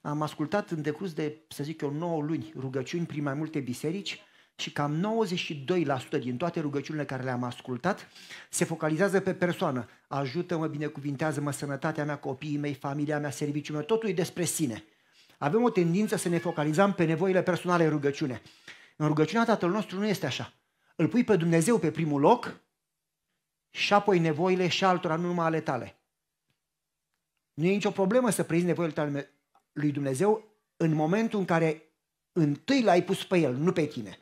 am ascultat în decurs de, să zic eu, 9 luni rugăciuni prin mai multe biserici și cam 92% din toate rugăciunile care le-am ascultat se focalizează pe persoană. Ajută-mă, binecuvintează-mă, sănătatea mea, copiii mei, familia mea, serviciul meu, totul e despre sine. Avem o tendință să ne focalizăm pe nevoile personale în rugăciune. În rugăciunea Tatăl nostru nu este așa. Îl pui pe Dumnezeu pe primul loc și apoi nevoile și altora, nu numai ale tale. Nu e nicio problemă să prezinți nevoile tale lui Dumnezeu în momentul în care întâi l-ai pus pe el, nu pe tine.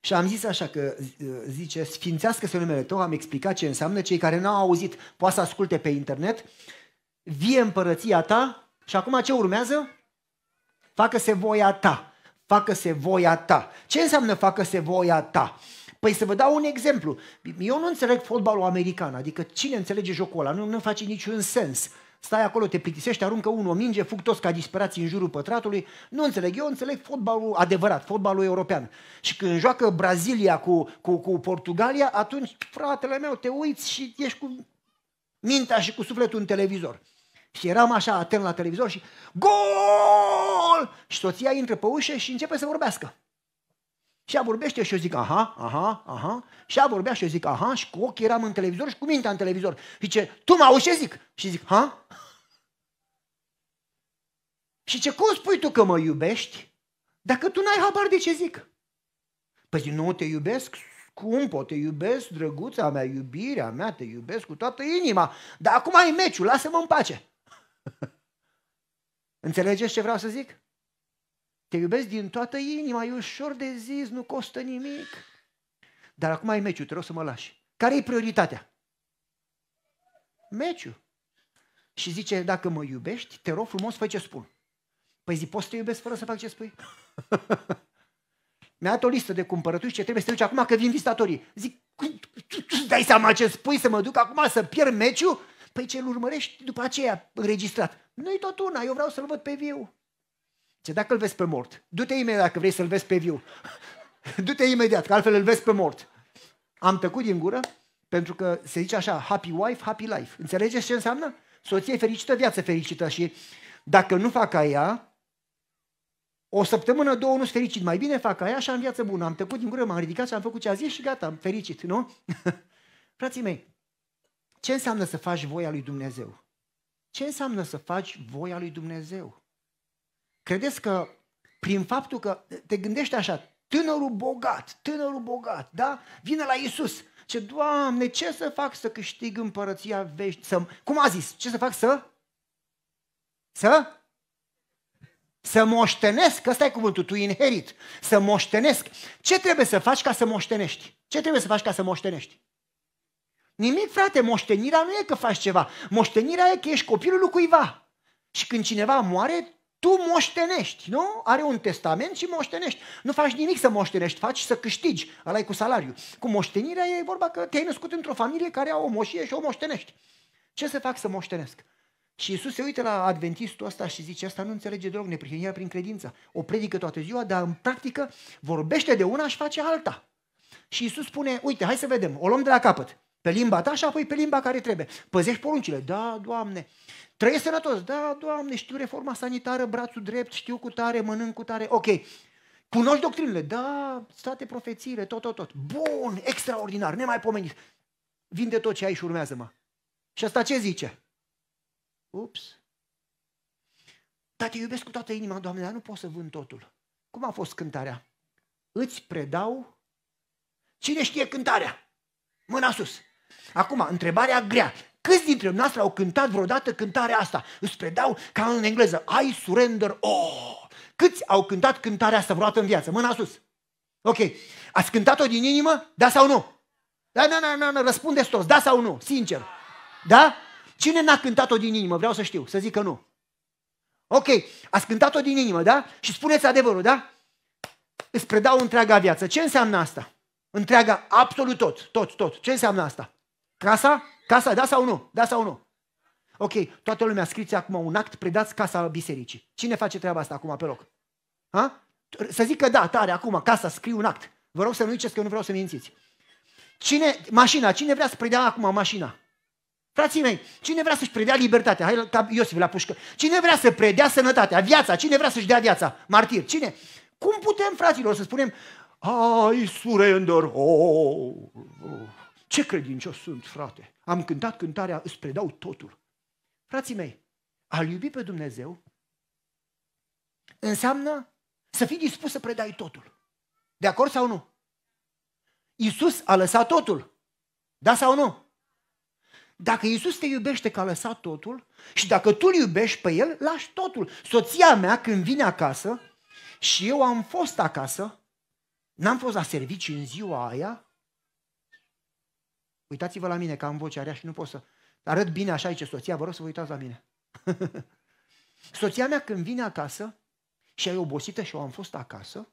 Și am zis așa că ă, zice, sfințească-se numele tău, am explicat ce înseamnă, cei care n-au auzit poate să asculte pe internet, vie împărăția ta și acum ce urmează? Facă-se voia ta, facă-se voia ta. Ce înseamnă facă-se voia ta? Păi să vă dau un exemplu. Eu nu înțeleg fotbalul american, adică cine înțelege jocul ăla? Nu, nu face niciun sens. Stai acolo, te plictisești, aruncă unul o minge, fug toți ca disperați în jurul pătratului. Nu înțeleg, eu înțeleg fotbalul adevărat, fotbalul european. Și când joacă Brazilia cu, cu, cu Portugalia, atunci, fratele meu, te uiți și ești cu mintea și cu sufletul în televizor. Și eram așa atent la televizor și gol! Și soția intră pe ușă și începe să vorbească. Și ea vorbește și eu zic, aha, aha, aha. Și ea vorbea și eu zic, aha, și cu ochii eram în televizor și cu mintea în televizor. Și zice, tu mă auzi ce zic? Și zic, ha? Și ce cum spui tu că mă iubești dacă tu n-ai habar de ce zic? Păi zic, nu te iubesc, pot te iubesc, drăguța mea, iubirea mea, te iubesc cu toată inima. Dar acum ai meciul, lasă-mă în pace. Înțelegeți ce vreau să zic? Te iubesc din toată inima, e ușor de zis, nu costă nimic. Dar acum ai meciul, trebuie să mă lași. Care e prioritatea? Meciul. Și zice, dacă mă iubești, te rog frumos, fă ce spun. Păi zic poți să te iubesc fără să fac ce spui? Mi-a dat o listă de cumpărături și ce trebuie să te duci acum că vin vizitatorii. Zic, tu îți dai seama ce spui să mă duc acum să pierd meciul? Păi ce-l urmărești după aceea înregistrat. Nu-i tot una, eu vreau să-l văd pe viu. Ce dacă îl vezi pe mort, du-te imediat dacă vrei să-l vezi pe viu. du-te imediat, că altfel îl vezi pe mort. Am tăcut din gură pentru că se zice așa, happy wife, happy life. Înțelegeți ce înseamnă? Soție fericită, viață fericită și dacă nu fac aia, o săptămână, două nu sunt fericit. Mai bine fac aia și am viață bună. Am tăcut din gură, m-am ridicat și am făcut ce a zis și gata, am fericit, nu? Frații mei, ce înseamnă să faci voia lui Dumnezeu? Ce înseamnă să faci voia lui Dumnezeu? Credeți că prin faptul că te gândești așa, tânărul bogat, tânărul bogat, da? Vine la Isus. Ce, Doamne, ce să fac să câștig împărăția vești? Să... Cum a zis? Ce să fac să? Să? Să moștenesc, ăsta e cuvântul, tu inherit, să moștenesc. Ce trebuie să faci ca să moștenești? Ce trebuie să faci ca să moștenești? Nimic, frate, moștenirea nu e că faci ceva. Moștenirea e că ești copilul lui cuiva. Și când cineva moare, tu moștenești, nu? Are un testament și moștenești. Nu faci nimic să moștenești, faci să câștigi, ăla e cu salariu. Cu moștenirea e vorba că te-ai născut într-o familie care au o moșie și o moștenești. Ce să fac să moștenesc? Și Isus se uită la adventistul ăsta și zice, asta nu înțelege deloc neprihănirea prin credință. O predică toată ziua, dar în practică vorbește de una și face alta. Și Isus spune, uite, hai să vedem, o luăm de la capăt. Pe limba ta și apoi pe limba care trebuie. Păzești poruncile. Da, Doamne. Trăiești sănătos. Da, Doamne, știu reforma sanitară, brațul drept, știu cu tare, mănânc cu tare. Ok. Cunoști doctrinele. Da, state profețiile, tot, tot, tot. Bun, extraordinar, nemaipomenit. Vinde tot ce ai și urmează-mă. Și asta ce zice? Ups. Dar te iubesc cu toată inima, Doamne, dar nu pot să vând totul. Cum a fost cântarea? Îți predau. Cine știe cântarea? Mâna sus. Acum, întrebarea grea. Câți dintre noastre au cântat vreodată cântarea asta? Îți predau ca în engleză. I surrender Oh! Câți au cântat cântarea asta vreodată în viață? Mâna sus. Ok. Ați cântat-o din inimă? Da sau nu? Da, da, da, da, da. Răspundeți toți. Da sau nu? Sincer. Da? Cine n-a cântat-o din inimă? Vreau să știu. Să zic că nu. Ok. Ați cântat-o din inimă, da? Și spuneți adevărul, da? Îți predau întreaga viață. Ce înseamnă asta? Întreaga, absolut tot, tot, tot. Ce înseamnă asta? Casa? Casa, da sau nu? Da sau nu? Ok, toată lumea scriți acum un act, predați casa bisericii. Cine face treaba asta acum pe loc? Ha? Să zic că da, tare, acum, casa, scriu un act. Vă rog să nu ziceți că eu nu vreau să mințiți. Cine, mașina, cine vrea să predea acum mașina? Frații mei, cine vrea să-și predea libertatea? Hai ca Iosif la pușcă. Cine vrea să predea sănătatea, viața? Cine vrea să-și dea viața? Martir. Cine? Cum putem, fraților, să spunem ai surrender oh. Ce credincios sunt, frate? Am cântat cântarea, îți predau totul. Frații mei, a iubi pe Dumnezeu înseamnă să fii dispus să predai totul. De acord sau nu? Iisus a lăsat totul. Da sau nu? Dacă Iisus te iubește că a lăsat totul și dacă tu îl iubești pe el, lași totul. Soția mea când vine acasă și eu am fost acasă, n-am fost la servici în ziua aia, Uitați-vă la mine, că am vocea rea și nu pot să... Arăt bine așa aici, soția, vă rog să vă uitați la mine. soția mea când vine acasă și e obosită și eu am fost acasă,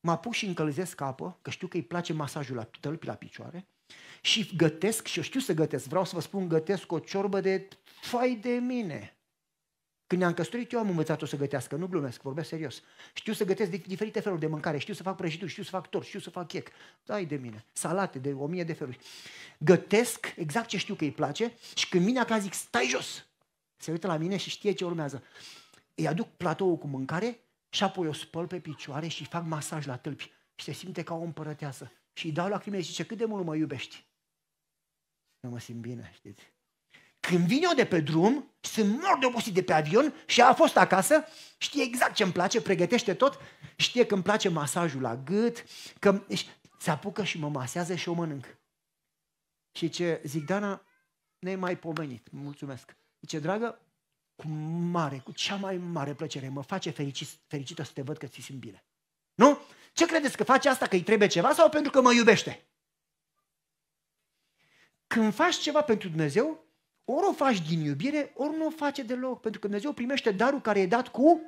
mă apuc și încălzesc apă, că știu că îi place masajul la tălpi, la picioare, și gătesc, și eu știu să gătesc, vreau să vă spun, gătesc o ciorbă de fai de mine. Când ne-am căsătorit, eu am învățat-o să gătească, nu glumesc, vorbesc serios. Știu să gătesc diferite feluri de mâncare, știu să fac prăjituri, știu să fac tort, știu să fac chec. Dai de mine, salate de o mie de feluri. Gătesc exact ce știu că îi place și când vine acasă zic, stai jos! Se uită la mine și știe ce urmează. Îi aduc platoul cu mâncare și apoi o spăl pe picioare și fac masaj la tâlpi. Și se simte ca o împărăteasă. Și îi dau lacrime și zice, cât de mult mă iubești. Nu mă simt bine, știți? Când vin eu de pe drum, sunt mor de obosit de pe avion și a fost acasă, știe exact ce îmi place, pregătește tot, știe că îmi place masajul la gât, că se apucă și mă masează și o mănânc. Și ce zic, Dana, ne-ai mai pomenit, mulțumesc. Zice, dragă, cu mare, cu cea mai mare plăcere, mă face fericit, fericită să te văd că ți simt bine. Nu? Ce credeți că face asta că îi trebuie ceva sau pentru că mă iubește? Când faci ceva pentru Dumnezeu, ori o faci din iubire, ori nu o face deloc, pentru că Dumnezeu primește darul care e dat cu...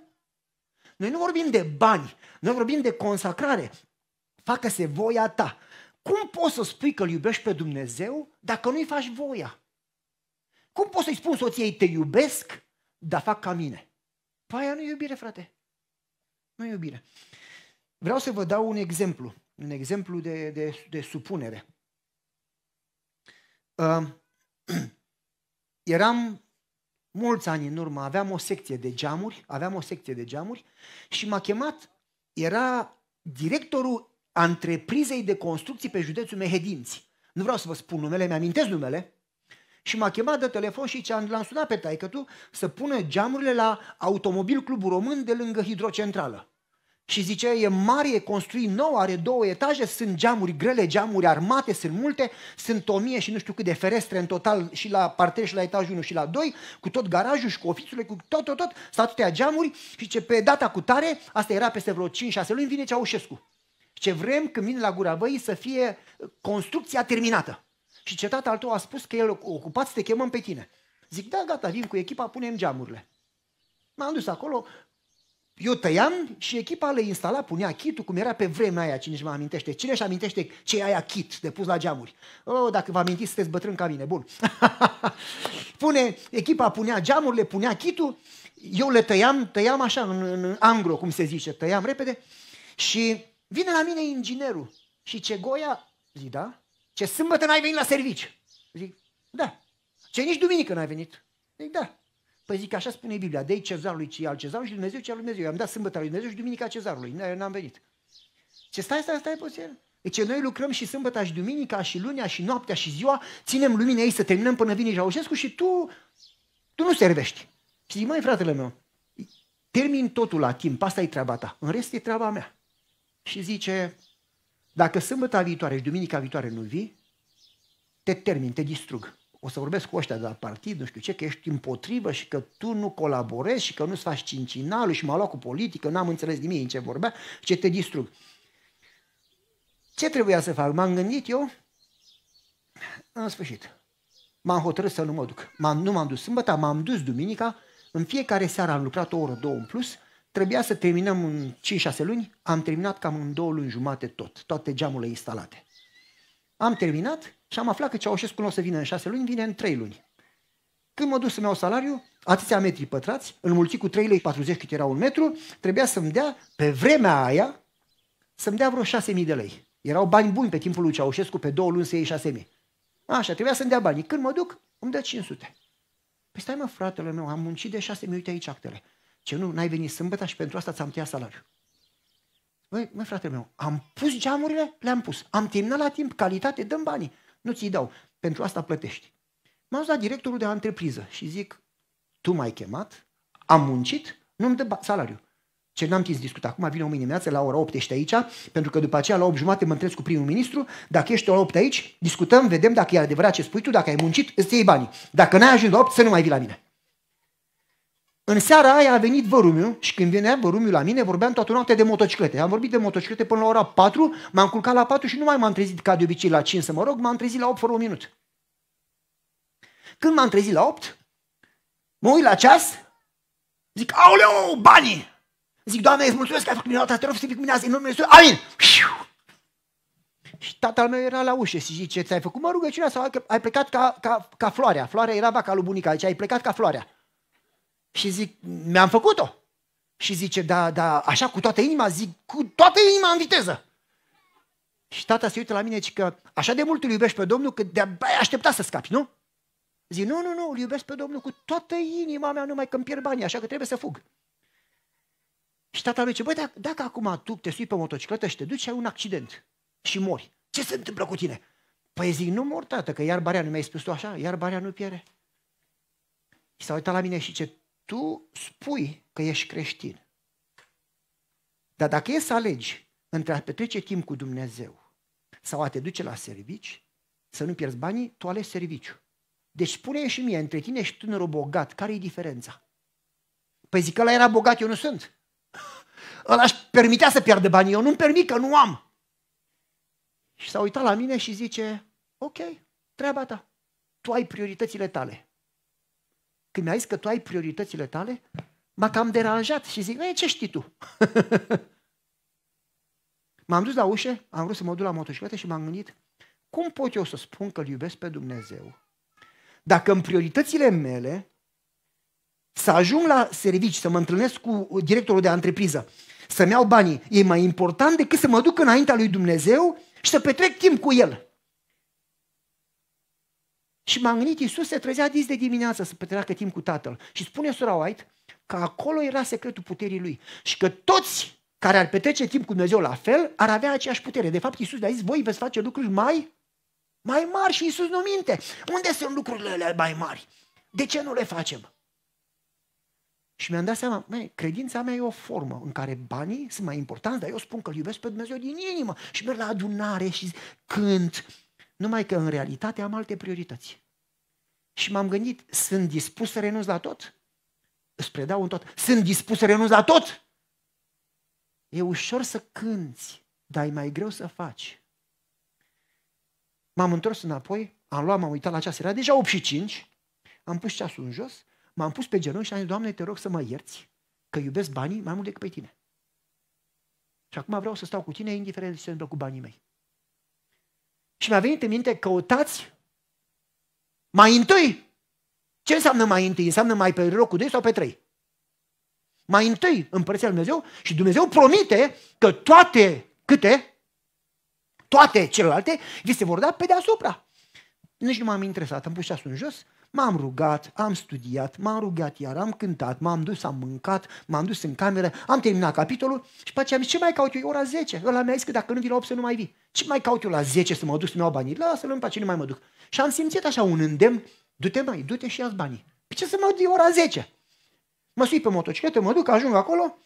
Noi nu vorbim de bani, noi vorbim de consacrare. Facă-se voia ta. Cum poți să spui că îl iubești pe Dumnezeu dacă nu-i faci voia? Cum poți să-i spun soției te iubesc, dar fac ca mine? Păi aia nu iubire, frate. Nu iubire. Vreau să vă dau un exemplu, un exemplu de, de, de supunere. Uh, eram mulți ani în urmă, aveam o secție de geamuri, aveam o secție de geamuri și m-a chemat, era directorul antreprizei de construcții pe județul Mehedinți. Nu vreau să vă spun numele, mi-amintesc numele. Și m-a chemat de telefon și l-am sunat pe taică tu să pună geamurile la Automobil Clubul Român de lângă hidrocentrală și zicea, e mare, e construit nou, are două etaje, sunt geamuri grele, geamuri armate, sunt multe, sunt o mie și nu știu cât de ferestre în total și la parter și la etajul 1 și la 2, cu tot garajul și cu ofițurile, cu tot, tot, tot, stau atâtea geamuri și ce pe data cu tare, asta era peste vreo 5-6 luni, vine Ceaușescu. Ce vrem când vine la Gura Băii să fie uh, construcția terminată. Și ce tatăl tău a spus că el ocupat să te chemăm pe tine. Zic, da, gata, vin cu echipa, punem geamurile. M-am dus acolo, eu tăiam și echipa le instala, punea chitul, cum era pe vremea aia, cine își mai amintește. Cine își amintește ce aia kit de pus la geamuri? Oh, dacă vă amintiți, sunteți bătrân ca mine, bun. Pune, echipa punea geamurile, punea chitul, eu le tăiam, tăiam așa, în, în angro, cum se zice, tăiam repede și vine la mine inginerul și ce goia, zic, da, ce sâmbătă n-ai venit la serviciu. Zic, da, ce nici duminică n-ai venit. Zic, da, Păi zic, așa spune Biblia, de cezarului ce e al cezarului și Dumnezeu ce al lui Dumnezeu. I-am dat sâmbătă lui Dumnezeu și duminica cezarului, eu n-am venit. Ce stai, stai, stai el? Deci noi lucrăm și sâmbătă și duminica și lunea și noaptea și ziua, ținem lumina ei să terminăm până vine Jaușescu și tu, tu nu servești. Și zic, mai fratele meu, termin totul la timp, asta e treaba ta, în rest e treaba mea. Și zice, dacă sâmbătă viitoare și duminica viitoare nu vii, te termin, te distrug o să vorbesc cu ăștia de la partid, nu știu ce, că ești împotrivă și că tu nu colaborezi și că nu-ți faci cincinalul și m-a luat cu politică, n-am înțeles nimic în ce vorbea, ce te distrug. Ce trebuia să fac? M-am gândit eu, în sfârșit, m-am hotărât să nu mă duc. M-am, nu m-am dus sâmbătă, m-am dus duminica, în fiecare seară am lucrat o oră, două în plus, trebuia să terminăm în 5-6 luni, am terminat cam în două luni jumate tot, toate geamurile instalate. Am terminat, și am aflat că Ceaușescu nu o să vină în șase luni, vine în trei luni. Când mă duc să-mi iau salariu, atâția metri pătrați, înmulțit cu 3 lei cât era un metru, trebuia să-mi dea, pe vremea aia, să-mi dea vreo 6.000 de lei. Erau bani buni pe timpul lui Ceaușescu, pe două luni să iei 6.000. Așa, trebuia să-mi dea bani. Când mă duc, îmi dă 500. Păi stai mă, fratele meu, am muncit de 6.000, uite aici actele. Ce nu, n-ai venit sâmbătă și pentru asta ți-am tăiat salariul. Băi, mă, fratele meu, am pus geamurile? Le-am pus. Am terminat la timp, calitate, dăm banii. Nu ți-i dau. Pentru asta plătești. M-am dus la directorul de la întrepriză și zic, tu m-ai chemat, am muncit, nu-mi dă salariu. Ce n-am timp să discut acum, vine o dimineață, la ora 8 ești aici, pentru că după aceea la 8 jumate mă întrebi cu primul ministru, dacă ești la 8 aici, discutăm, vedem dacă e adevărat ce spui tu, dacă ai muncit, îți iei banii. Dacă n-ai ajuns la 8, să nu mai vii la mine. În seara aia a venit vărumiu și când venea vărumiu la mine, vorbeam toată noaptea de motociclete. Am vorbit de motociclete până la ora 4, m-am culcat la 4 și nu mai m-am trezit ca de obicei la 5 să mă rog, m-am trezit la 8 fără un minut. Când m-am trezit la 8, mă uit la ceas, zic, aoleu, banii! Zic, Doamne, îți mulțumesc că ai făcut mine la te rog să fii cu mine azi, în numele Amin! Și tatăl meu era la ușă și zice, ți-ai făcut mă rugăciunea sau ai plecat ca, ca, ca floarea? Floarea era vaca lui bunica, deci ai plecat ca floarea. Și zic, mi-am făcut-o. Și zice, da, da, așa cu toată inima, zic, cu toată inima în viteză. Și tata se uită la mine și că așa de mult îl iubești pe Domnul că de-abia aștepta să scapi, nu? Zic, nu, nu, nu, îl iubesc pe Domnul cu toată inima mea, numai că îmi pierd banii, așa că trebuie să fug. Și tata lui zice, băi, dacă, dacă acum tu te sui pe motocicletă și te duci și ai un accident și mori, ce se întâmplă cu tine? Păi zic, nu mor, tată, că iar barea nu mi-ai spus tu așa, iar barea nu piere. Și s-a uitat la mine și ce tu spui că ești creștin. Dar dacă e să alegi între a petrece timp cu Dumnezeu sau a te duce la servici, să nu pierzi banii, tu alegi serviciu. Deci spune și mie, între tine și tânărul bogat, care e diferența? Păi zic că ăla era bogat, eu nu sunt. Ăla aș permitea să pierde banii, eu nu-mi permit că nu am. Și s-a uitat la mine și zice, ok, treaba ta, tu ai prioritățile tale. Când mi-ai zis că tu ai prioritățile tale, m-a cam deranjat și zic, ce știi tu? m-am dus la ușă, am vrut să mă duc la motocicletă și m-am gândit, cum pot eu să spun că îl iubesc pe Dumnezeu? Dacă în prioritățile mele să ajung la servici, să mă întâlnesc cu directorul de antrepriză, să-mi iau banii, e mai important decât să mă duc înaintea lui Dumnezeu și să petrec timp cu el. Și gândit, Iisus se trezea dis de dimineață să petreacă timp cu tatăl. Și spune sora White că acolo era secretul puterii lui și că toți care ar petrece timp cu Dumnezeu la fel, ar avea aceeași putere. De fapt, Iisus le-a zis, voi veți face lucruri mai, mai mari și Iisus nu minte. Unde sunt lucrurile alea mai mari? De ce nu le facem? Și mi-am dat seama, măi, credința mea e o formă în care banii sunt mai importanți, dar eu spun că îl iubesc pe Dumnezeu din inimă și merg la adunare și cânt numai că în realitate am alte priorități. Și m-am gândit, sunt dispus să renunț la tot? Îți predau în tot. Sunt dispus să renunț la tot? E ușor să cânți, dar e mai greu să faci. M-am întors înapoi, am luat, m-am uitat la ceas, era deja 8 și 5, am pus ceasul în jos, m-am pus pe genunchi și am zis, Doamne, te rog să mă ierți, că iubesc banii mai mult decât pe tine. Și acum vreau să stau cu tine, indiferent de ce se întâmplă cu banii mei. Și mi-a venit în minte, căutați mai întâi. Ce înseamnă mai întâi? Înseamnă mai pe locul 2 sau pe 3? Mai întâi împărăția lui Dumnezeu și Dumnezeu promite că toate, câte, toate celelalte vi se vor da pe deasupra. Nici nu m-am interesat, am pus ceasul în jos, M-am rugat, am studiat, m-am rugat iar, am cântat, m-am dus, am mâncat, m-am dus în cameră, am terminat capitolul și pe aceea am zis, ce mai caut eu? E ora 10. Ăla mi-a zis că dacă nu vii la 8 să nu mai vii. Ce mai caut eu la 10 să mă duc să-mi iau banii? Lasă-l pace, nu mai mă duc. Și am simțit așa un îndemn, du-te mai, du-te și ia banii. Pe păi ce să mă duc ora 10? Mă sui pe motocicletă, mă duc, ajung acolo,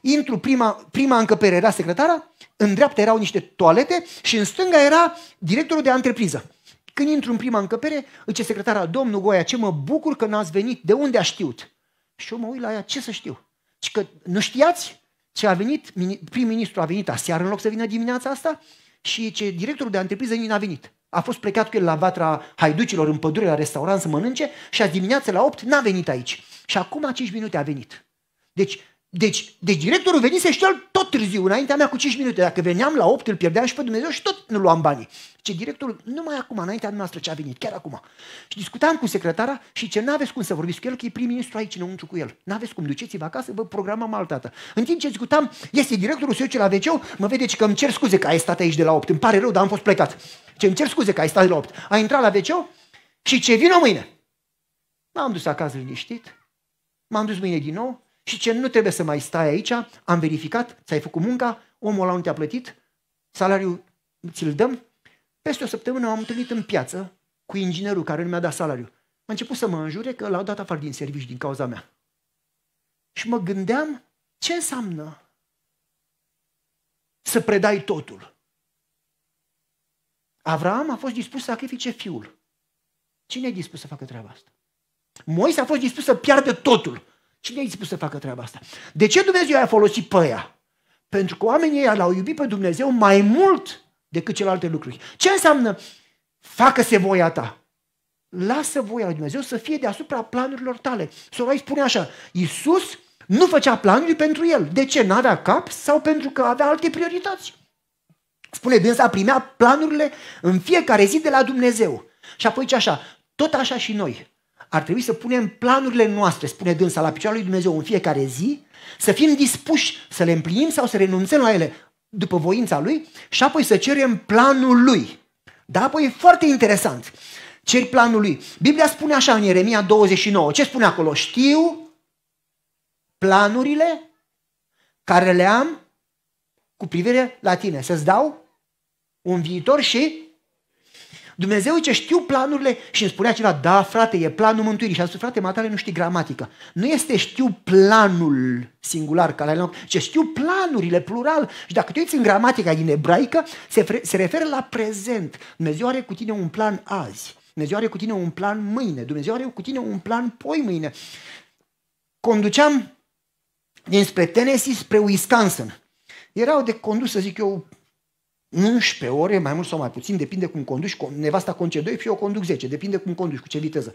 intru, prima, prima încăpere era secretara, în dreapta erau niște toalete și în stânga era directorul de antrepriză. Când intru în prima încăpere, zice secretara, domnul Goia, ce mă bucur că n-ați venit, de unde a știut? Și eu mă uit la ea, ce să știu? Și că nu știați ce a venit, prim-ministru a venit aseară în loc să vină dimineața asta și ce directorul de întrepriză n-a venit. A fost plecat cu el la vatra haiducilor în pădure la restaurant să mănânce și azi dimineața la 8 n-a venit aici. Și acum 5 minute a venit. Deci deci, deci directorul venise și el tot târziu, înaintea mea cu 5 minute. Dacă veneam la 8, îl pierdeam și pe Dumnezeu și tot nu luam banii. Ce directorul, numai acum, înaintea noastră ce a venit, chiar acum. Și discutam cu secretara și ce n-aveți cum să vorbiți cu el, că e prim-ministru aici înăuntru cu el. N-aveți cum, duceți-vă acasă, vă programăm altată. În timp ce discutam, este directorul, se duce la wc mă vede că îmi cer scuze că ai stat aici de la 8. Îmi pare rău, dar am fost plecat. Ce îmi cer scuze că ai stat de la 8. A intrat la wc și ce vin mâine. M-am dus acasă liniștit, m-am dus mâine din nou, și ce nu trebuie să mai stai aici, am verificat, ți-ai făcut munca, omul ăla nu te-a plătit, salariul ți-l dăm. Peste o săptămână am întâlnit în piață cu inginerul care nu mi-a dat salariul. A început să mă înjure că l-au dat afară din servici din cauza mea. Și mă gândeam ce înseamnă să predai totul. Avram a fost dispus să sacrifice fiul. Cine e dispus să facă treaba asta? Moise a fost dispus să piardă totul Cine i-a spus să facă treaba asta? De ce Dumnezeu i-a folosit pe ea? Pentru că oamenii ei l-au iubit pe Dumnezeu mai mult decât celelalte lucruri. Ce înseamnă facă-se voia ta? Lasă voia lui Dumnezeu să fie deasupra planurilor tale. Sora îi spune așa, Iisus nu făcea planuri pentru el. De ce? N-avea cap sau pentru că avea alte priorități? Spune dânsa, primea planurile în fiecare zi de la Dumnezeu. Și apoi ce așa, tot așa și noi ar trebui să punem planurile noastre, spune dânsa, la picioarele lui Dumnezeu în fiecare zi, să fim dispuși să le împlinim sau să renunțăm la ele după voința lui și apoi să cerem planul lui. Da, apoi e foarte interesant. Ceri planul lui. Biblia spune așa în Ieremia 29. Ce spune acolo? Știu planurile care le am cu privire la tine. Să-ți dau un viitor și Dumnezeu ce știu planurile și îmi spunea ceva: da, frate, e planul mântuirii. Și a spus, frate, matale, nu știi gramatică. Nu este știu planul singular, care ce știu planurile, plural. Și dacă te uiți în gramatica din ebraică, se, se referă la prezent. Dumnezeu are cu tine un plan azi. Dumnezeu are cu tine un plan mâine. Dumnezeu are cu tine un plan poi mâine. Conduceam dinspre Tennessee spre Wisconsin. Erau de condus, să zic eu, 11 ore, mai mult sau mai puțin, depinde cum conduci, nevasta 2 și eu conduc 10, depinde cum conduci, cu ce viteză.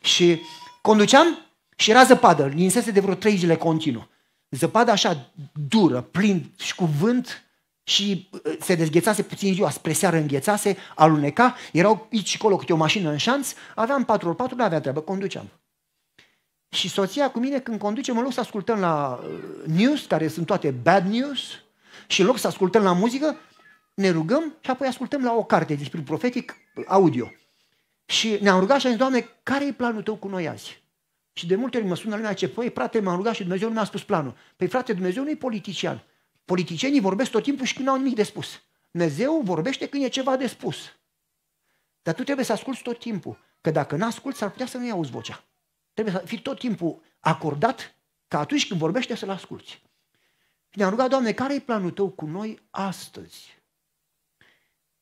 Și conduceam și era zăpadă, ninsese de vreo 3 zile continuu. Zăpadă așa dură, plin și cu vânt și uh, se dezghețase puțin ziua, spre seară înghețase, aluneca, erau aici și colo câte o mașină în șanț, aveam 4 4 nu avea treabă, conduceam. Și soția cu mine când conducem, în loc să ascultăm la uh, news, care sunt toate bad news, și în loc să ascultăm la muzică, ne rugăm și apoi ascultăm la o carte despre profetic audio. Și ne-am rugat și am zis, Doamne, care e planul tău cu noi azi? Și de multe ori mă sună lumea ce, păi frate, m-am rugat și Dumnezeu nu mi-a spus planul. Păi frate, Dumnezeu nu e politician. Politicienii vorbesc tot timpul și când au nimic de spus. Dumnezeu vorbește când e ceva de spus. Dar tu trebuie să asculți tot timpul. Că dacă nu asculți, s-ar putea să nu-i auzi vocea. Trebuie să fii tot timpul acordat ca atunci când vorbește să-l asculți. Și ne-am rugat, Doamne, care e planul tău cu noi astăzi?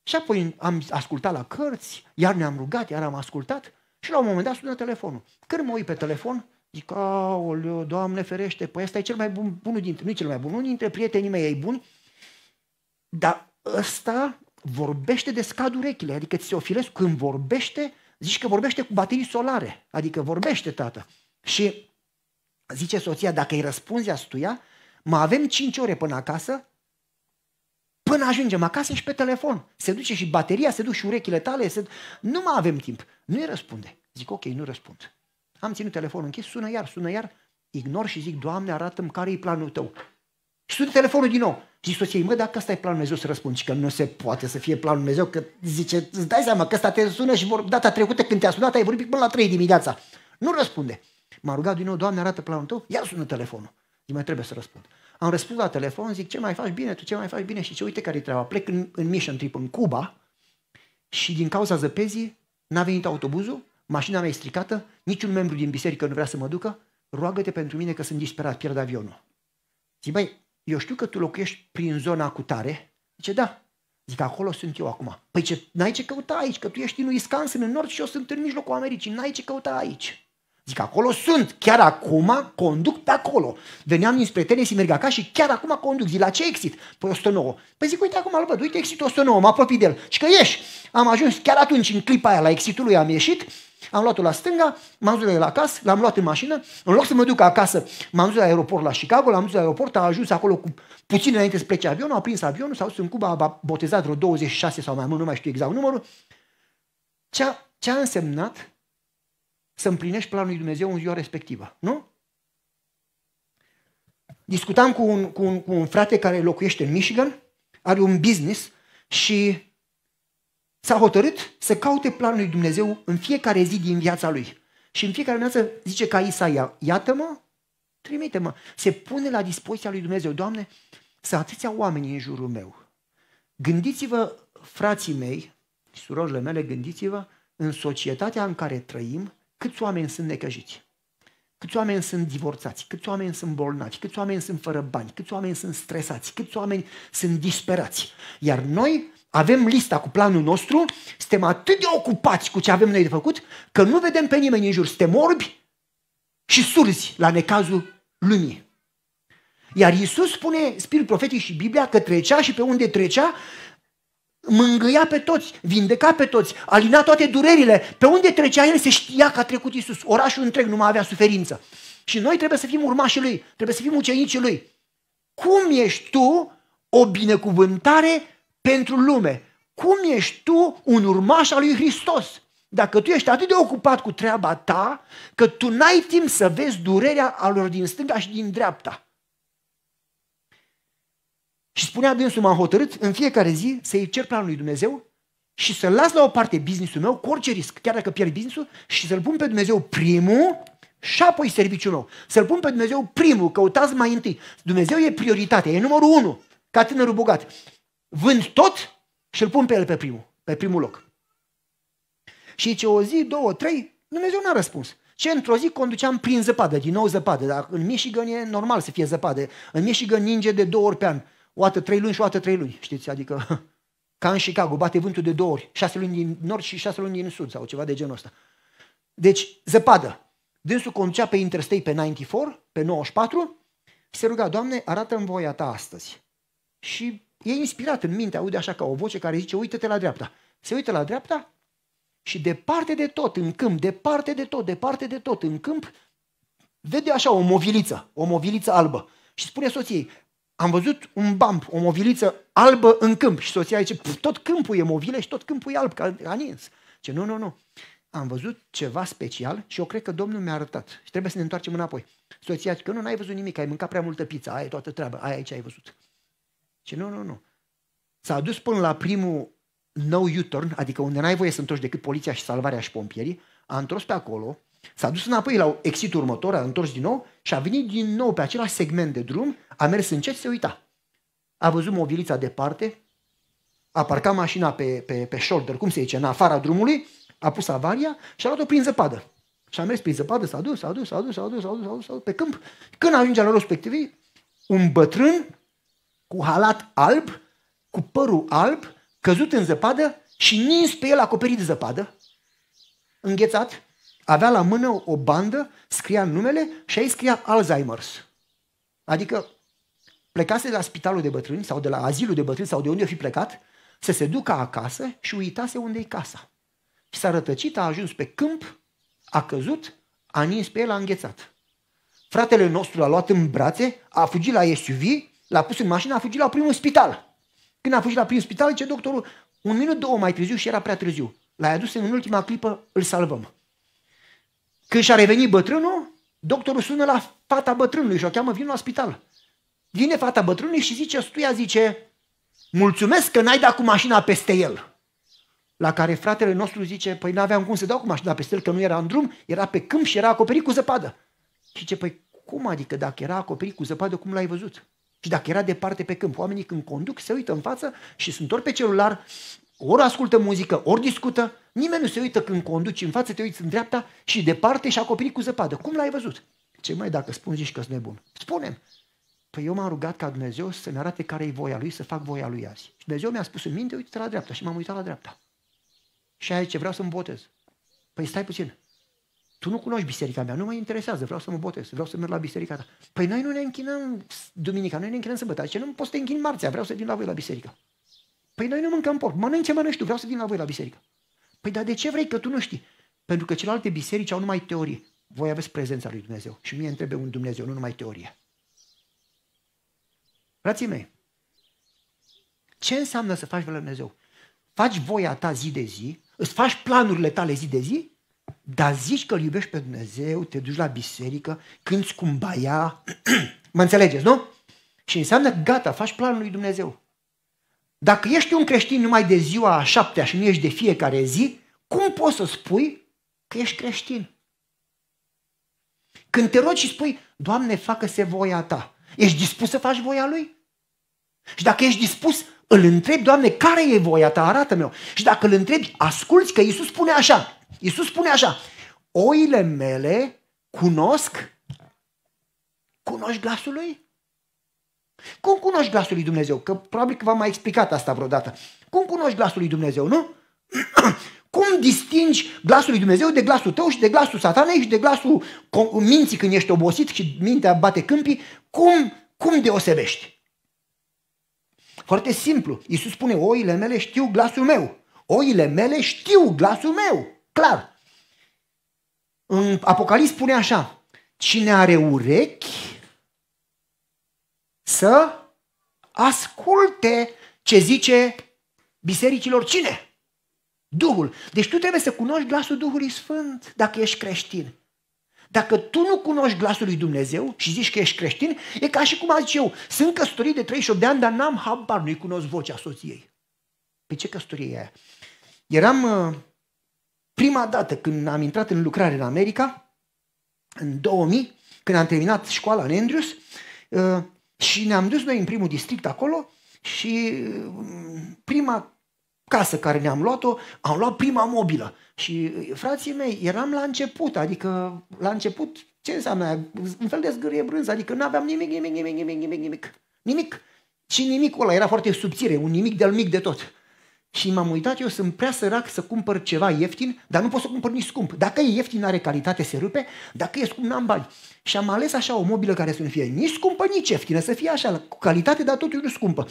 Și apoi am ascultat la cărți, iar ne-am rugat, iar am ascultat și la un moment dat sună telefonul. Când mă uit pe telefon, zic, aoleo, Doamne ferește, păi ăsta e cel mai bun, bunul dintre, nu cel mai bun, unul dintre prietenii mei ei buni, dar ăsta vorbește de scad urechile, adică ți se ofilesc când vorbește, zici că vorbește cu baterii solare, adică vorbește tată. Și zice soția, dacă îi răspunzi astuia, mai avem 5 ore până acasă, Până ajungem acasă și pe telefon. Se duce și bateria, se duce și urechile tale. Se... Nu mai avem timp. Nu-i răspunde. Zic, ok, nu răspund. Am ținut telefonul închis, sună iar, sună iar. Ignor și zic, Doamne, arată-mi care e planul tău. Și sună telefonul din nou. Zic soției, mă, dacă ăsta e planul Dumnezeu să răspund și că nu se poate să fie planul Dumnezeu, că zice, îți dai seama că ăsta te sună și vor, data trecută când te-a sunat, ai vorbit până la 3 dimineața. Nu răspunde. M-a rugat din nou, Doamne, arată planul tău, iar sună telefonul. Zic, mai trebuie să răspund. Am răspuns la telefon, zic, ce mai faci bine, tu ce mai faci bine și ce uite care-i treaba. Plec în, în mission trip în Cuba și din cauza zăpezii n-a venit autobuzul, mașina mea e stricată, niciun membru din biserică nu vrea să mă ducă, roagă-te pentru mine că sunt disperat, pierd avionul. Zic, băi, eu știu că tu locuiești prin zona cu tare. Zice, da. Zic, acolo sunt eu acum. Păi ce, n-ai ce căuta aici, că tu ești în Wisconsin, în nord și eu sunt în mijlocul Americii, n-ai ce căuta aici. Zic, acolo sunt, chiar acum conduc pe acolo. Veneam dinspre tenis și merg acasă și chiar acum conduc. Zic, la ce exit? Păi 109. Păi zic, uite acum, bă, uite exit 109, mă apropii de el. Și că ieși. Am ajuns chiar atunci, în clipa aia, la exitul lui am ieșit, am luat-o la stânga, m-am dus la casă, l-am luat în mașină, în loc să mă duc acasă, m-am dus la aeroport la Chicago, l-am dus la aeroport, a ajuns acolo cu puțin înainte să plece avionul, a prins avionul, s-a dus în Cuba, a botezat vreo 26 sau mai mult, nu mai știu exact numărul. Ce a, ce a însemnat să împlinești planul lui Dumnezeu în ziua respectivă, nu? Discutam cu un, cu, un, cu un frate care locuiește în Michigan, are un business și s-a hotărât să caute planul lui Dumnezeu în fiecare zi din viața lui. Și în fiecare dimineață zice ca Isaia, iată-mă, trimite-mă. Se pune la dispoziția lui Dumnezeu, Doamne, să atâția oameni în jurul meu. Gândiți-vă, frații mei surorile mele, gândiți-vă în societatea în care trăim, Câți oameni sunt necăjiți? Câți oameni sunt divorțați? Câți oameni sunt bolnavi? Câți oameni sunt fără bani? Câți oameni sunt stresați? Câți oameni sunt disperați? Iar noi avem lista cu planul nostru, suntem atât de ocupați cu ce avem noi de făcut, că nu vedem pe nimeni în jur, suntem orbi și surzi la necazul lumii. Iar Iisus spune, spirit profetic și Biblia, că trecea și pe unde trecea, mângâia pe toți, vindeca pe toți, alina toate durerile. Pe unde trecea el se știa că a trecut Isus. Orașul întreg nu mai avea suferință. Și noi trebuie să fim urmașii lui, trebuie să fim ucenicii lui. Cum ești tu o binecuvântare pentru lume? Cum ești tu un urmaș al lui Hristos? Dacă tu ești atât de ocupat cu treaba ta, că tu n-ai timp să vezi durerea alor din stânga și din dreapta. Și spunea dânsul, m-am hotărât în fiecare zi să-i cer planul lui Dumnezeu și să las la o parte businessul meu cu orice risc, chiar dacă pierd businessul, și să-l pun pe Dumnezeu primul și apoi serviciul meu. Să-l pun pe Dumnezeu primul, căutați mai întâi. Dumnezeu e prioritatea, e numărul unu, ca tânărul bogat. Vând tot și l pun pe el pe primul, pe primul loc. Și ce o zi, două, trei, Dumnezeu n-a răspuns. Ce într-o zi conduceam prin zăpadă, din nou zăpadă, dar în Michigan e normal să fie zăpadă. În Michigan ninge de două ori pe an o dată trei luni și o dată trei luni, știți, adică ca în Chicago, bate vântul de două ori, șase luni din nord și șase luni din sud sau ceva de genul ăsta. Deci, zăpadă. Dânsul conducea pe Interstate pe 94, pe 94 și se ruga, Doamne, arată-mi voia ta astăzi. Și e inspirat în minte, aude așa ca o voce care zice, uită-te la dreapta. Se uită la dreapta și departe de tot, în câmp, departe de tot, departe de tot, în câmp, vede așa o moviliță, o moviliță albă. Și spune soției, am văzut un bamp, o moviliță albă în câmp. Și soția zice, păi, tot câmpul e movile și tot câmpul e alb, ca anins. Ce nu, nu, nu. Am văzut ceva special și eu cred că Domnul mi-a arătat. Și trebuie să ne întoarcem înapoi. Soția zice, că nu, n-ai văzut nimic, ai mâncat prea multă pizza, aia e toată treaba, aia aici ai văzut. Ce nu, nu, nu. S-a dus până la primul no U-turn, adică unde n-ai voie să întorci decât poliția și salvarea și pompierii, a întors pe acolo, S-a dus înapoi la exitul următor, a întors din nou și a venit din nou pe același segment de drum, a mers încet, se uita. A văzut mobilița departe, a parcat mașina pe, pe, pe shoulder, cum se zice, în afara drumului, a pus avaria și a luat-o prin zăpadă. Și a mers prin zăpadă, s-a dus, s-a dus, s-a dus, s-a dus, s-a dus, s-a dus, s-a dus pe câmp. Când ajunge la respectiv, un bătrân cu halat alb, cu părul alb, căzut în zăpadă și nins pe el acoperit de zăpadă, înghețat, avea la mână o bandă, scria numele și aici scria Alzheimer's. Adică plecase de la spitalul de bătrâni sau de la azilul de bătrâni sau de unde o fi plecat, să se ducă acasă și uitase unde e casa. Și s-a rătăcit, a ajuns pe câmp, a căzut, a nins pe el, a înghețat. Fratele nostru l-a luat în brațe, a fugit la SUV, l-a pus în mașină, a fugit la primul spital. Când a fugit la primul spital, ce doctorul, un minut, două mai târziu și era prea târziu. l a adus în ultima clipă, îl salvăm. Când și-a revenit bătrânul, doctorul sună la fata bătrânului și o cheamă, vin la spital. Vine fata bătrânului și zice, stuia zice, mulțumesc că n-ai dat cu mașina peste el. La care fratele nostru zice, păi n-aveam cum să dau cu mașina peste el, că nu era în drum, era pe câmp și era acoperit cu zăpadă. Și zice, păi cum adică dacă era acoperit cu zăpadă, cum l-ai văzut? Și dacă era departe pe câmp, oamenii când conduc se uită în față și sunt ori pe celular, ori ascultă muzică, ori discută, nimeni nu se uită când conduci în față, te uiți în dreapta și departe și acoperit cu zăpadă. Cum l-ai văzut? Ce mai dacă spun zici că sunt nebun? Spunem. Păi eu m-am rugat ca Dumnezeu să-mi arate care e voia lui, să fac voia lui azi. Și Dumnezeu mi-a spus în minte, uite la dreapta și m-am uitat la dreapta. Și aia ce vreau să-mi botez. Păi stai puțin. Tu nu cunoști biserica mea, nu mă interesează, vreau să mă botez, vreau să merg la biserica ta. Păi noi nu ne închinăm duminica, noi ne închinăm sâmbătă, ce adică nu pot să te închin marțea, vreau să vin la voi la biserică. Păi noi nu mâncăm porc. Mănânci ce mănânci tu, vreau să vin la voi la biserică. Păi dar de ce vrei că tu nu știi? Pentru că celelalte biserici au numai teorie. Voi aveți prezența lui Dumnezeu și mie întrebe un Dumnezeu, nu numai teorie. Frații mei, ce înseamnă să faci voia Dumnezeu? Faci voia ta zi de zi, îți faci planurile tale zi de zi, dar zici că îl iubești pe Dumnezeu, te duci la biserică, cânti baia, mă înțelegeți, nu? Și înseamnă gata, faci planul lui Dumnezeu. Dacă ești un creștin numai de ziua a șaptea și nu ești de fiecare zi, cum poți să spui că ești creștin? Când te rogi și spui, Doamne, facă-se voia ta, ești dispus să faci voia Lui? Și dacă ești dispus, îl întrebi, Doamne, care e voia ta? Arată-mi-o. Și dacă îl întrebi, asculți că Iisus spune așa. Iisus spune așa. Oile mele cunosc, cunoști glasul lui? Cum cunoști glasul lui Dumnezeu? Că probabil că v-am mai explicat asta vreodată. Cum cunoști glasul lui Dumnezeu, nu? Cum distingi glasul lui Dumnezeu de glasul tău și de glasul satanei și de glasul minții când ești obosit și mintea bate câmpii? Cum, cum deosebești? Foarte simplu. Iisus spune, oile mele știu glasul meu. Oile mele știu glasul meu. Clar. În Apocalips spune așa, cine are urechi să asculte ce zice bisericilor cine? Duhul. Deci tu trebuie să cunoști glasul Duhului Sfânt dacă ești creștin. Dacă tu nu cunoști glasul lui Dumnezeu și zici că ești creștin, e ca și cum a zice eu, sunt căsătorit de 38 de ani, dar n-am habar, nu-i cunosc vocea soției. Pe păi ce căsătorie e aia? Eram uh, prima dată când am intrat în lucrare în America, în 2000, când am terminat școala în Andrews, uh, și ne-am dus noi în primul district acolo și mm, prima casă care ne-am luat-o, am luat prima mobilă. Și eh, frații mei, eram la început, adică la început, ce înseamnă aia? Un fel de zgârie brânză, adică nu aveam nimic, nimic, nimic, nimic, nimic, nimic. Nimic. Și nimicul ăla era foarte subțire, un nimic de-al mic de tot. Și m-am uitat, eu sunt prea sărac să cumpăr ceva ieftin, dar nu pot să cumpăr nici scump. Dacă e ieftin, are calitate, se rupe, dacă e scump, n-am bani. Și am ales așa o mobilă care să nu fie nici scumpă, nici ieftină, să fie așa, cu calitate, dar totuși nu scumpă.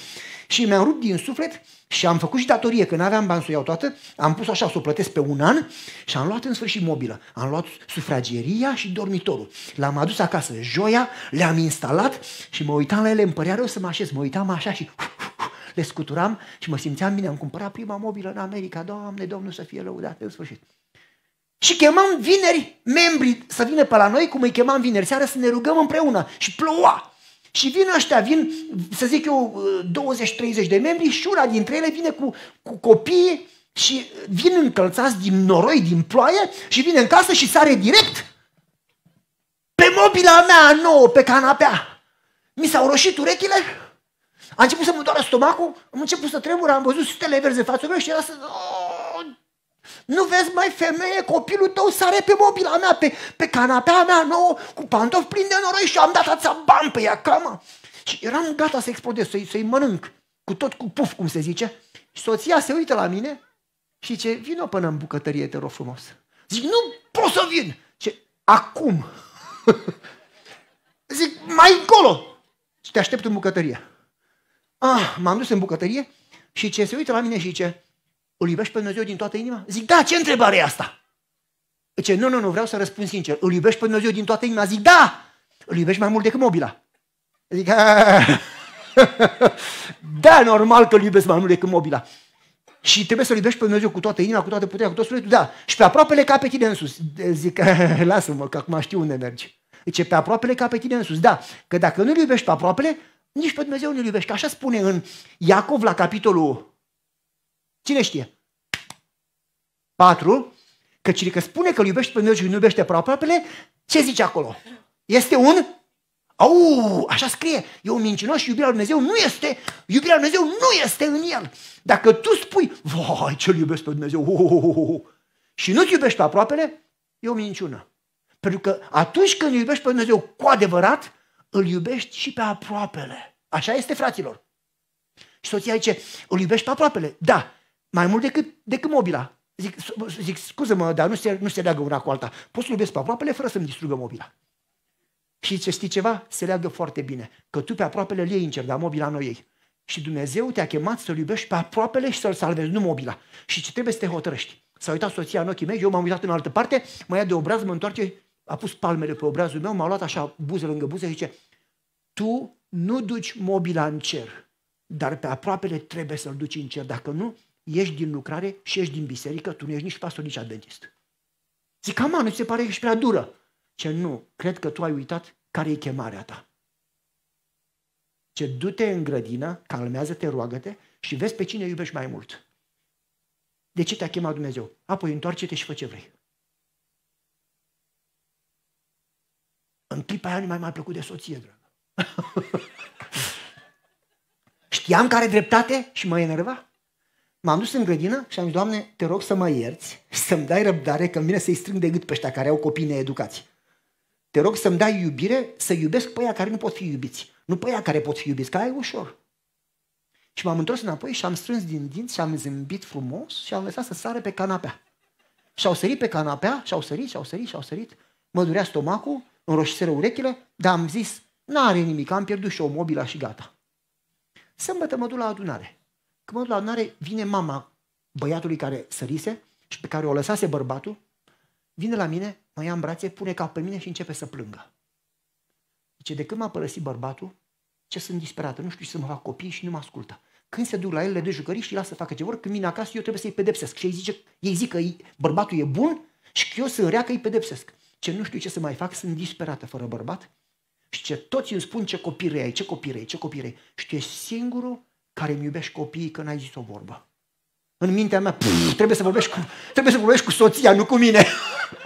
Și mi-am rupt din suflet și am făcut și datorie, că n-aveam bani să o iau toată, am pus așa, să o plătesc pe un an și am luat în sfârșit mobilă. Am luat sufrageria și dormitorul. L-am adus acasă joia, le-am instalat și mă uitam la ele, îmi părea rău să mă așez, mă uitam așa și uf, le scuturam și mă simțeam bine. Am cumpărat prima mobilă în America. Doamne, Domnul să fie lăudat, în sfârșit. Și chemam vineri membrii să vină pe la noi, cum îi chemam vineri seara, să ne rugăm împreună. Și ploua. Și vin ăștia, vin, să zic eu, 20-30 de membri și una dintre ele vine cu, cu copii și vin încălțați din noroi, din ploaie și vine în casă și sare direct pe mobila mea nouă, pe canapea. Mi s-au roșit urechile a început să mă doară stomacul, am început să tremur, am văzut stele verzi în fața mea și era să... nu vezi mai femeie, copilul tău sare pe mobila mea, pe, pe canapea mea nouă, cu pantofi plini de noroi și am dat ața bam pe ea, camă. Și eram gata să explodez, să-i, să mănânc, cu tot cu puf, cum se zice. Și soția se uită la mine și ce vină până în bucătărie, te rog frumos. Zic, nu pot să vin. Ce? Acum. Zic, mai încolo. Și te aștept în bucătărie. Ah, m-am dus în bucătărie și ce se uită la mine și zice, îl iubești pe Dumnezeu din toată inima? Zic, da, ce întrebare e asta? Zice, nu, nu, nu, vreau să răspund sincer. Îl iubești pe Dumnezeu din toată inima? Zic, da! Îl iubești mai mult decât mobila. Zic, da, normal că îl iubesc mai mult decât mobila. Și trebuie să-L iubești pe Dumnezeu cu toată inima, cu toată puterea, cu tot sufletul, da. Și pe aproapele ca pe tine în sus. Zic, lasă-mă, că acum știu unde mergi. Zice, pe aproapele ca pe tine în sus, da. Că dacă nu-L iubești pe aproapele, nici pe Dumnezeu nu-L iubești. Așa spune în Iacov la capitolul, cine știe? 4, că cine că spune că îl iubești pe Dumnezeu și nu iubește pe aproapele, ce zice acolo? Este un au, așa scrie, e un mincinos și iubirea lui Dumnezeu nu este, iubirea lui Dumnezeu nu este în el. Dacă tu spui, vai, ce-l iubesc pe Dumnezeu, oh, oh, oh, oh, și nu-ți iubești pe aproapele, e o minciună. Pentru că atunci când iubești pe Dumnezeu cu adevărat, îl iubești și pe aproapele. Așa este, fraților. Și soția zice, îl iubești pe aproapele. Da, mai mult decât, decât mobila. Zic, zic scuză-mă, dar nu se, nu se leagă una cu alta. Poți să iubesc pe aproapele fără să-mi distrugă mobila. Și ce știi ceva? Se leagă foarte bine. Că tu pe aproapele le iei în cer, dar mobila nu ei. Și Dumnezeu te-a chemat să-L iubești pe aproapele și să-L salvezi, nu mobila. Și ce trebuie să te hotărăști. S-a uitat soția în ochii mei, eu m-am uitat în altă parte, mă ia de obraz, mă întoarce a pus palmele pe obrazul meu, m-a luat așa buze lângă buze și zice, tu nu duci mobila în cer, dar pe aproapele trebuie să-l duci în cer. Dacă nu, ieși din lucrare și ieși din biserică, tu nu ești nici pastor, nici adventist. Zic, cam nu se pare că ești prea dură? Ce nu, cred că tu ai uitat care e chemarea ta. Ce du-te în grădină, calmează-te, roagă-te și vezi pe cine iubești mai mult. De ce te-a chemat Dumnezeu? Apoi întoarce-te și fă ce vrei. În clipa aia nu mai mai plăcut de soție, dragă. Știam care dreptate și mă enerva. M-am dus în grădină și am zis, Doamne, te rog să mă ierți, să-mi dai răbdare, că mine să-i strâng de gât pe ăștia care au copii needucați. Te rog să-mi dai iubire, să iubesc pe care nu pot fi iubiți. Nu pe care pot fi iubiți, că aia e ușor. Și m-am întors înapoi și am strâns din dinți și am zâmbit frumos și am lăsat să sară pe canapea. Și au sărit pe canapea și au sărit și au sărit și au sărit. Mă durea stomacul înroșiseră urechile, dar am zis, n-are nimic, am pierdut și o mobilă și gata. Sâmbătă mă duc la adunare. Când mă duc la adunare, vine mama băiatului care sărise și pe care o lăsase bărbatul, vine la mine, mă ia în brațe, pune cap pe mine și începe să plângă. Zice, de când m-a părăsit bărbatul, ce sunt disperată, nu știu ce să mă fac copii și nu mă ascultă. Când se duc la el, le dă jucării și lasă să facă ce vor, când vine acasă, eu trebuie să-i pedepsesc. Și ei, zice, ei zic că bărbatul e bun și că eu sunt rea că îi pedepsesc ce nu știu ce să mai fac, sunt disperată fără bărbat și ce toți îmi spun ce copii ai, ce copii ai, ce copii ai. Și tu ești singurul care îmi iubești copiii că n-ai zis o vorbă. În mintea mea, pf, trebuie, să vorbești cu, trebuie să vorbești cu soția, nu cu mine.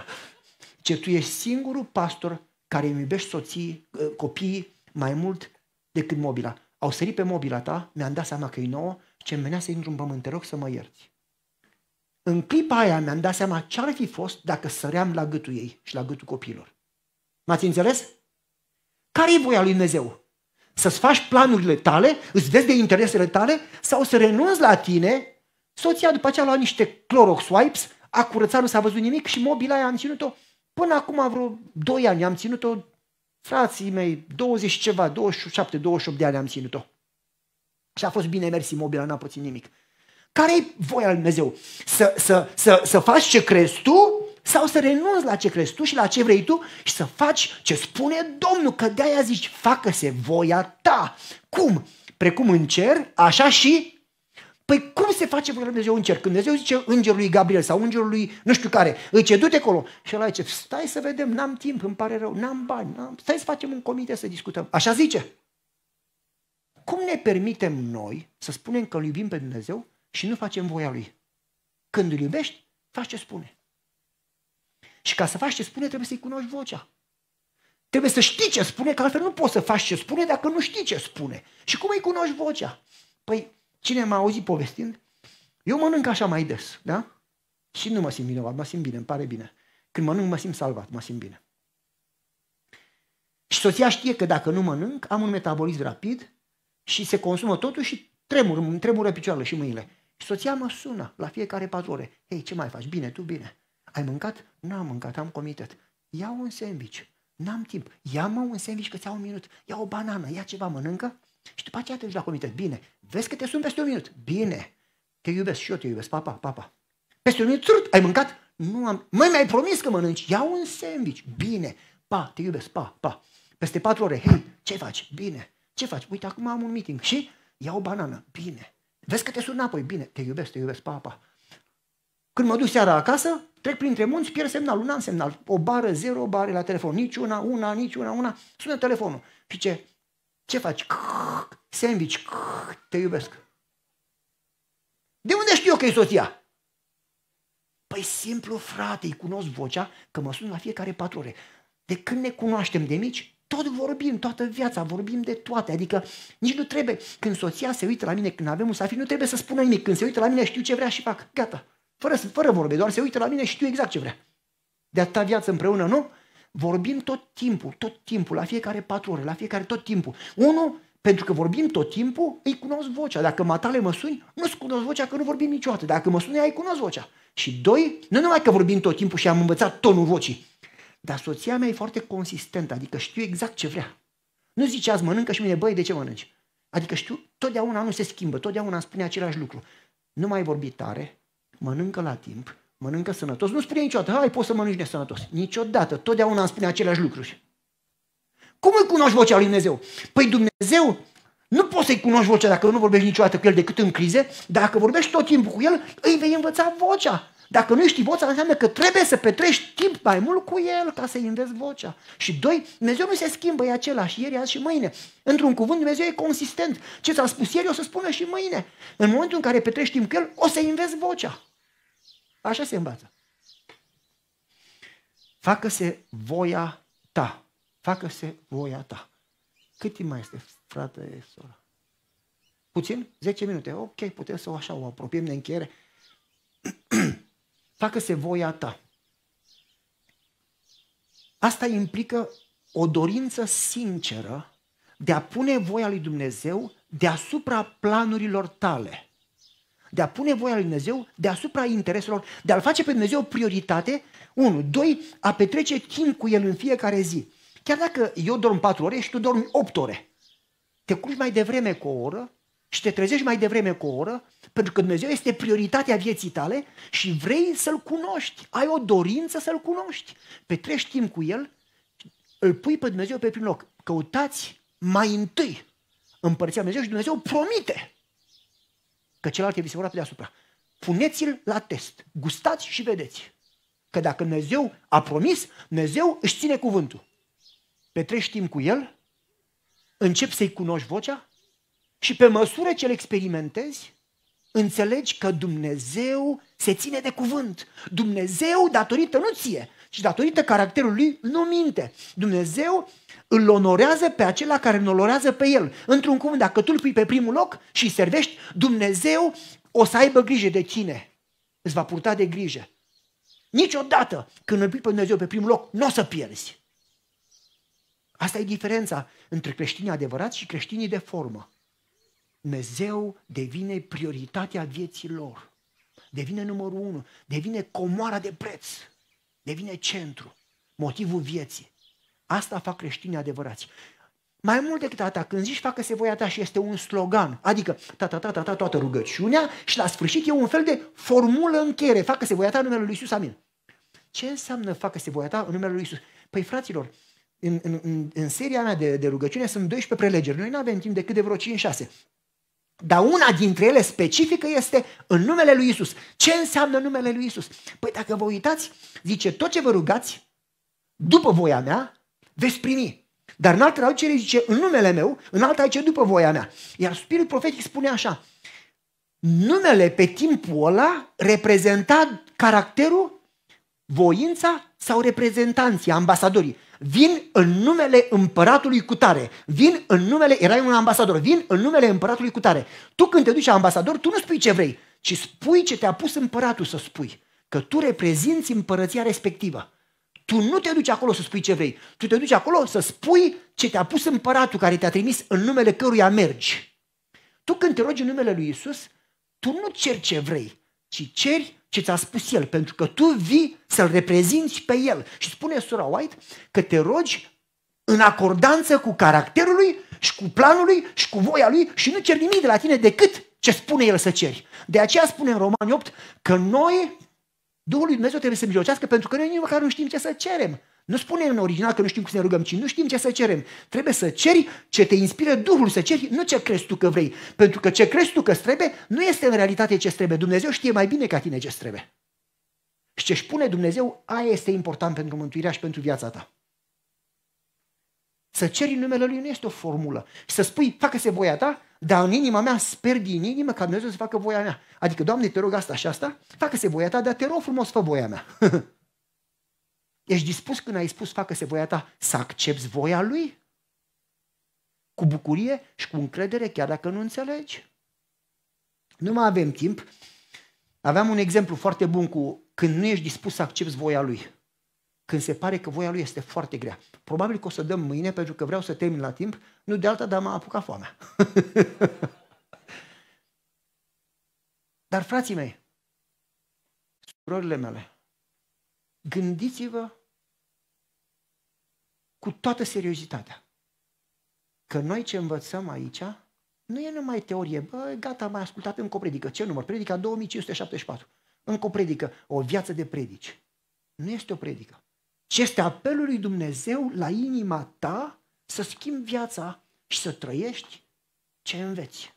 Ce tu ești singurul pastor care îmi iubești soții, ă, copiii mai mult decât mobila. Au sărit pe mobila ta, mi-am dat seama că e nouă, ce venea să intru în pământ, te rog să mă ierți. În clipa aia mi-am dat seama ce ar fi fost dacă săream la gâtul ei și la gâtul copilor. M-ați înțeles? Care e voia lui Dumnezeu? Să-ți faci planurile tale, îți vezi de interesele tale sau să renunți la tine, soția după aceea a luat niște Clorox wipes, a curățat, nu s-a văzut nimic și mobila aia am ținut-o până acum vreo 2 ani, am ținut-o frații mei, 20 ceva, 27, 28 de ani am ținut-o. Și a fost bine mersi mobila, n-a pățit nimic care e voia lui Dumnezeu? Să, să, să, să faci ce crezi tu sau să renunți la ce crezi tu și la ce vrei tu și să faci ce spune Domnul, că de-aia zici, facă-se voia ta. Cum? Precum în cer, așa și Păi cum se face voia lui Dumnezeu în cer? Când Dumnezeu zice îngerului Gabriel sau îngerului nu știu care, îi ce du-te acolo. Și ăla zice, stai să vedem, n-am timp, îmi pare rău, n-am bani, n-am... stai să facem un comite să discutăm. Așa zice. Cum ne permitem noi să spunem că îl iubim pe Dumnezeu și nu facem voia lui. Când îl iubești, faci ce spune. Și ca să faci ce spune, trebuie să-i cunoști vocea. Trebuie să știi ce spune, că altfel nu poți să faci ce spune dacă nu știi ce spune. Și cum îi cunoști vocea? Păi, cine m-a auzit povestind, eu mănânc așa mai des, da? Și nu mă simt vinovat, mă simt bine, îmi pare bine. Când mănânc, mă simt salvat, mă simt bine. Și soția știe că dacă nu mănânc, am un metabolism rapid și se consumă totul și tremur, tremură picioarele și mâinile. Soția mă sună la fiecare patru ore. Hei, ce mai faci? Bine, tu bine. Ai mâncat? N-am mâncat, am comitet. Ia un sandwich. N-am timp. Ia mă un sandwich că ți un minut. Ia o banană, ia ceva, mănâncă. Și după aceea te duci la comitet. Bine. Vezi că te sun peste un minut. Bine. Te iubesc și eu te iubesc. Papa, papa. Pa. Peste un minut, trut, ai mâncat? Nu am. Măi, mi-ai promis că mănânci. Ia un sandwich. Bine. Pa, te iubesc. Pa, pa. Peste patru ore. Hei, ce faci? Bine. Ce faci? Uite, acum am un meeting. Și iau o banană. Bine. Vezi că te sun apoi, bine, te iubesc, te iubesc, papa. Când mă duc seara acasă, trec printre munți, pierd semnalul, n-am semnal. O bară, zero bare la telefon, nici una, una, nici una, una. Sună telefonul. Și ce? Ce faci? Sandwich, te iubesc. De unde știu eu că e soția? Păi simplu, frate, îi cunosc vocea că mă sun la fiecare patru ore. De când ne cunoaștem de mici, tot vorbim, toată viața, vorbim de toate. Adică nici nu trebuie, când soția se uită la mine, când avem un safir, nu trebuie să spună nimic. Când se uită la mine, știu ce vrea și fac. Gata. Fără, fără vorbe, doar se uită la mine și știu exact ce vrea. De atâta viață împreună, nu? Vorbim tot timpul, tot timpul, la fiecare patru ore, la fiecare tot timpul. Unu, pentru că vorbim tot timpul, îi cunosc vocea. Dacă matale mă suni, nu-ți cunosc vocea că nu vorbim niciodată. Dacă mă suni, ai cunosc vocea. Și doi, nu numai că vorbim tot timpul și am învățat tonul vocii, dar soția mea e foarte consistentă, adică știu exact ce vrea. Nu zice azi mănâncă și mine, băi, de ce mănânci? Adică știu, totdeauna nu se schimbă, totdeauna spune același lucru. Nu mai vorbi tare, mănâncă la timp, mănâncă sănătos. Nu spune niciodată, hai, poți să mănânci nesănătos. Niciodată, totdeauna îmi spune același lucru. Cum îi cunoști vocea lui Dumnezeu? Păi Dumnezeu nu poți să-i cunoști vocea dacă nu vorbești niciodată cu el decât în crize. Dacă vorbești tot timpul cu el, îi vei învăța vocea. Dacă nu ești vocea, înseamnă că trebuie să petrești timp mai mult cu el ca să-i înveți vocea. Și doi, Dumnezeu nu se schimbă, e același ieri, azi și mâine. Într-un cuvânt, Dumnezeu e consistent. Ce ți-a spus ieri, o să spună și mâine. În momentul în care petrești timp cu el, o să-i înveți vocea. Așa se învață. Facă-se voia ta. Facă-se voia ta. Cât timp mai este, frate, sora? Puțin? 10 minute. Ok, putem să o așa o apropiem de încheiere. facă-se voia ta. Asta implică o dorință sinceră de a pune voia lui Dumnezeu deasupra planurilor tale. De a pune voia lui Dumnezeu deasupra intereselor, de a-L face pe Dumnezeu prioritate, unu, doi, A petrece timp cu El în fiecare zi. Chiar dacă eu dorm patru ore și tu dormi opt ore, te culci mai devreme cu o oră, și te trezești mai devreme cu o oră, pentru că Dumnezeu este prioritatea vieții tale și vrei să-L cunoști, ai o dorință să-L cunoști. Petrești timp cu El, îl pui pe Dumnezeu pe prim loc. Căutați mai întâi împărția Dumnezeu și Dumnezeu promite că celălalt vi se vor deasupra. Puneți-l la test, gustați și vedeți. Că dacă Dumnezeu a promis, Dumnezeu își ține cuvântul. Petrești timp cu el, începi să-i cunoști vocea și pe măsură ce îl experimentezi, înțelegi că Dumnezeu se ține de cuvânt. Dumnezeu, datorită nu ție, ci datorită caracterului, nu minte. Dumnezeu îl onorează pe acela care îl onorează pe el. Într-un cuvânt, dacă tu îl pui pe primul loc și îi servești, Dumnezeu o să aibă grijă de cine. Îți va purta de grijă. Niciodată când îl pui pe Dumnezeu pe primul loc, nu o să pierzi. Asta e diferența între creștinii adevărați și creștinii de formă. Dumnezeu devine prioritatea vieții lor. Devine numărul unu, devine comoara de preț, devine centru, motivul vieții. Asta fac creștinii adevărați. Mai mult decât atât, când zici facă-se voia ta și este un slogan, adică ta, ta, ta, ta, ta, toată rugăciunea și la sfârșit e un fel de formulă încheiere, facă-se voia ta în numele Lui Isus amin. Ce înseamnă facă-se voia ta în numele Lui Isus? Păi fraților, în, în, în, în seria mea de, de rugăciune sunt 12 prelegeri. Noi nu avem timp decât de vreo 5-6. Dar una dintre ele specifică este în numele lui Isus. Ce înseamnă numele lui Isus? Păi dacă vă uitați, zice tot ce vă rugați, după voia mea, veți primi. Dar în altă traducere zice în numele meu, în alta aici după voia mea. Iar spiritul profetic spune așa, numele pe timpul ăla reprezenta caracterul, voința sau reprezentanții, ambasadorii vin în numele împăratului cu tare, vin în numele, erai un ambasador, vin în numele împăratului cu tare. Tu când te duci ambasador, tu nu spui ce vrei, ci spui ce te-a pus împăratul să spui, că tu reprezinți împărăția respectivă. Tu nu te duci acolo să spui ce vrei, tu te duci acolo să spui ce te-a pus împăratul care te-a trimis în numele căruia mergi. Tu când te rogi în numele lui Isus, tu nu ceri ce vrei, ci ceri ce ți-a spus El, pentru că tu vii să-L reprezinți pe El. Și spune sura White că te rogi în acordanță cu caracterul lui și cu planul lui și cu voia lui și nu ceri nimic de la tine decât ce spune El să ceri. De aceea spune în Romani 8 că noi, Duhul lui Dumnezeu trebuie să mijlocească pentru că noi nici măcar nu știm ce să cerem. Nu spune în original că nu știm cum să ne rugăm, ci nu știm ce să cerem. Trebuie să ceri ce te inspiră Duhul să ceri, nu ce crezi tu că vrei. Pentru că ce crezi tu că trebuie, nu este în realitate ce trebuie. Dumnezeu știe mai bine ca tine ce trebuie. Și ce își pune Dumnezeu, aia este important pentru mântuirea și pentru viața ta. Să ceri în numele Lui nu este o formulă. Și să spui, facă-se voia ta, dar în inima mea sper din inimă ca Dumnezeu să facă voia mea. Adică, Doamne, te rog asta și asta, facă-se voia ta, dar te rog frumos, fă voia mea. Ești dispus când ai spus facă-se voia ta să accepti voia lui? Cu bucurie și cu încredere chiar dacă nu înțelegi. Nu mai avem timp. Aveam un exemplu foarte bun cu când nu ești dispus să accepti voia lui. Când se pare că voia lui este foarte grea. Probabil că o să dăm mâine pentru că vreau să termin la timp. Nu de alta, dar m-a apucat foamea. dar frații mei, surorile mele, gândiți-vă cu toată seriozitatea. Că noi ce învățăm aici nu e numai teorie. Bă, gata, am mai ascultat încă o predică. Ce număr? Predica 2574. Încă o predică. O viață de predici. Nu este o predică. Ce este apelul lui Dumnezeu la inima ta să schimbi viața și să trăiești ce înveți.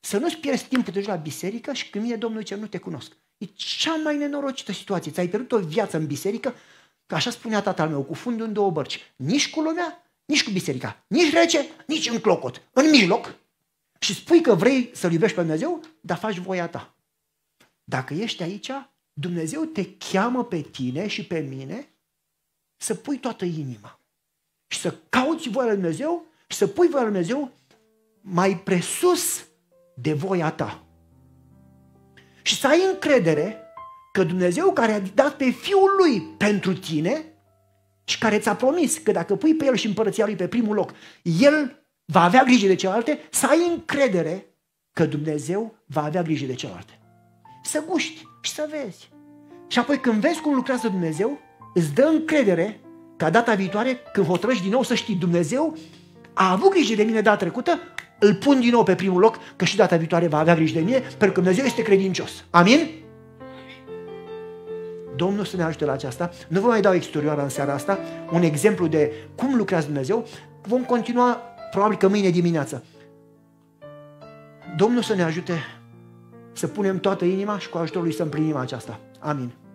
Să nu-ți pierzi timpul de la biserică și când vine Domnul ce nu te cunosc. E cea mai nenorocită situație. Ți-ai pierdut o viață în biserică Că așa spunea tatăl meu, cu fundul în două bărci. Nici cu lumea, nici cu biserica. Nici rece, nici în clocot. În mijloc. Și spui că vrei să-L iubești pe Dumnezeu, dar faci voia ta. Dacă ești aici, Dumnezeu te cheamă pe tine și pe mine să pui toată inima și să cauți voia lui Dumnezeu și să pui voia lui Dumnezeu mai presus de voia ta. Și să ai încredere că Dumnezeu care a dat pe Fiul Lui pentru tine și care ți-a promis că dacă pui pe El și împărăția Lui pe primul loc, El va avea grijă de celelalte, să ai încredere că Dumnezeu va avea grijă de celelalte. Să guști și să vezi. Și apoi când vezi cum lucrează Dumnezeu, îți dă încredere ca data viitoare, când hotărăști din nou să știi Dumnezeu a avut grijă de mine data trecută, îl pun din nou pe primul loc, că și data viitoare va avea grijă de mine, pentru că Dumnezeu este credincios. Amin? Domnul să ne ajute la aceasta. Nu vă mai dau exterioară în seara asta, un exemplu de cum lucrează Dumnezeu. Vom continua probabil că mâine dimineață. Domnul să ne ajute să punem toată inima și cu ajutorul lui să împlinim aceasta. Amin.